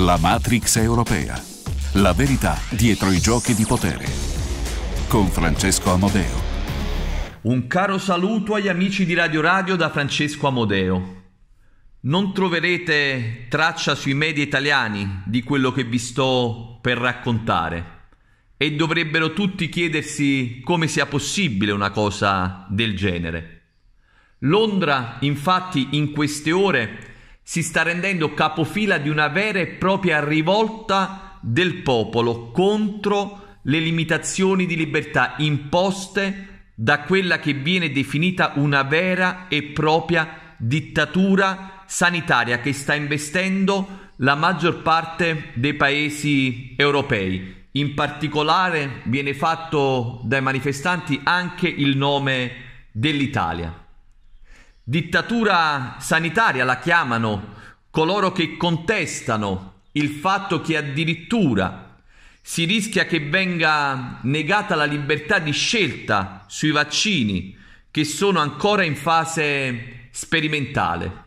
La Matrix europea. La verità dietro i giochi di potere. Con Francesco Amodeo. Un caro saluto agli amici di Radio Radio da Francesco Amodeo. Non troverete traccia sui media italiani di quello che vi sto per raccontare e dovrebbero tutti chiedersi come sia possibile una cosa del genere. Londra infatti in queste ore si sta rendendo capofila di una vera e propria rivolta del popolo contro le limitazioni di libertà imposte da quella che viene definita una vera e propria dittatura sanitaria che sta investendo la maggior parte dei paesi europei. In particolare viene fatto dai manifestanti anche il nome dell'Italia. Dittatura sanitaria la chiamano coloro che contestano il fatto che addirittura si rischia che venga negata la libertà di scelta sui vaccini che sono ancora in fase sperimentale.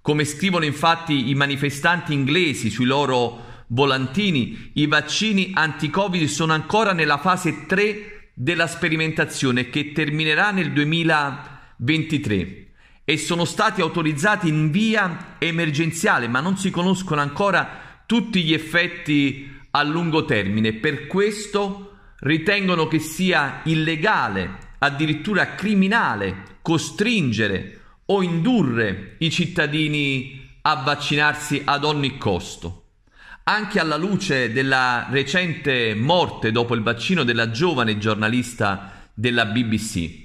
Come scrivono infatti i manifestanti inglesi sui loro volantini, i vaccini anti-Covid sono ancora nella fase 3 della sperimentazione che terminerà nel 2023 e sono stati autorizzati in via emergenziale, ma non si conoscono ancora tutti gli effetti a lungo termine. Per questo ritengono che sia illegale, addirittura criminale, costringere o indurre i cittadini a vaccinarsi ad ogni costo. Anche alla luce della recente morte dopo il vaccino della giovane giornalista della BBC.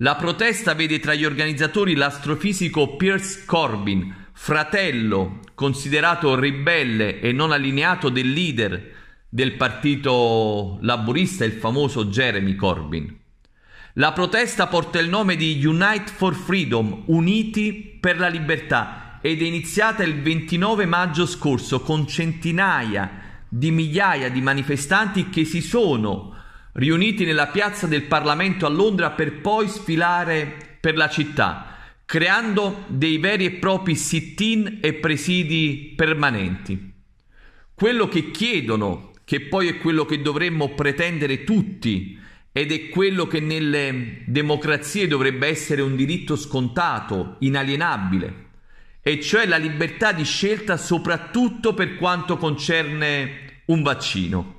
La protesta vede tra gli organizzatori l'astrofisico Pierce Corbin, fratello considerato ribelle e non allineato del leader del partito laburista, il famoso Jeremy Corbyn. La protesta porta il nome di Unite for Freedom, Uniti per la libertà, ed è iniziata il 29 maggio scorso con centinaia di migliaia di manifestanti che si sono riuniti nella piazza del Parlamento a Londra per poi sfilare per la città, creando dei veri e propri sit-in e presidi permanenti. Quello che chiedono, che poi è quello che dovremmo pretendere tutti, ed è quello che nelle democrazie dovrebbe essere un diritto scontato, inalienabile, e cioè la libertà di scelta soprattutto per quanto concerne un vaccino.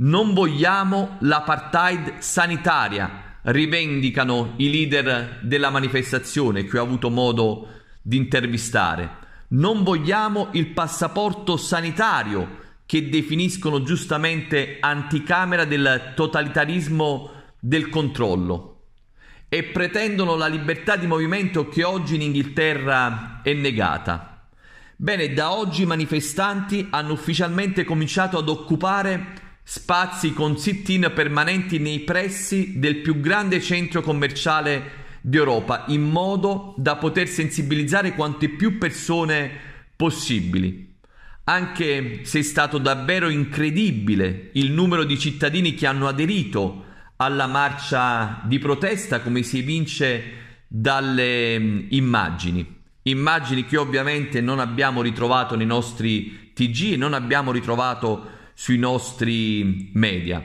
Non vogliamo l'apartheid sanitaria, rivendicano i leader della manifestazione che ho avuto modo di intervistare. Non vogliamo il passaporto sanitario che definiscono giustamente anticamera del totalitarismo del controllo e pretendono la libertà di movimento che oggi in Inghilterra è negata. Bene, da oggi i manifestanti hanno ufficialmente cominciato ad occupare spazi con sit-in permanenti nei pressi del più grande centro commerciale d'Europa, in modo da poter sensibilizzare quante più persone possibili. Anche se è stato davvero incredibile il numero di cittadini che hanno aderito alla marcia di protesta, come si evince dalle mm, immagini. Immagini che ovviamente non abbiamo ritrovato nei nostri TG e non abbiamo ritrovato sui nostri media.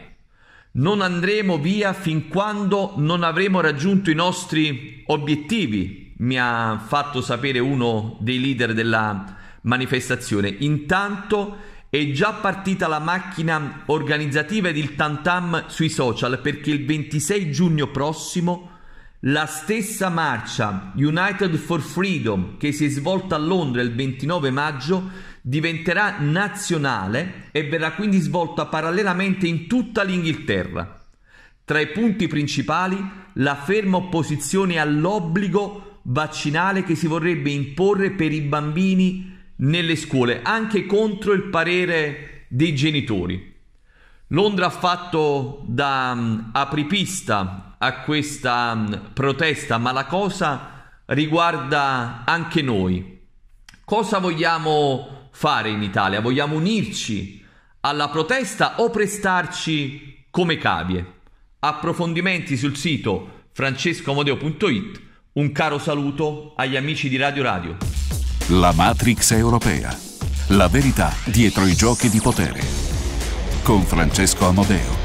Non andremo via fin quando non avremo raggiunto i nostri obiettivi, mi ha fatto sapere uno dei leader della manifestazione. Intanto è già partita la macchina organizzativa ed il tantam sui social perché il 26 giugno prossimo la stessa marcia United for Freedom che si è svolta a Londra il 29 maggio diventerà nazionale e verrà quindi svolta parallelamente in tutta l'Inghilterra. Tra i punti principali la ferma opposizione all'obbligo vaccinale che si vorrebbe imporre per i bambini nelle scuole, anche contro il parere dei genitori. Londra ha fatto da mm, apripista a questa mm, protesta, ma la cosa riguarda anche noi. Cosa vogliamo fare in Italia? Vogliamo unirci alla protesta o prestarci come cavie? Approfondimenti sul sito francescomodeo.it. Un caro saluto agli amici di Radio Radio. La Matrix europea. La verità dietro i giochi di potere. Con Francesco Amodeo.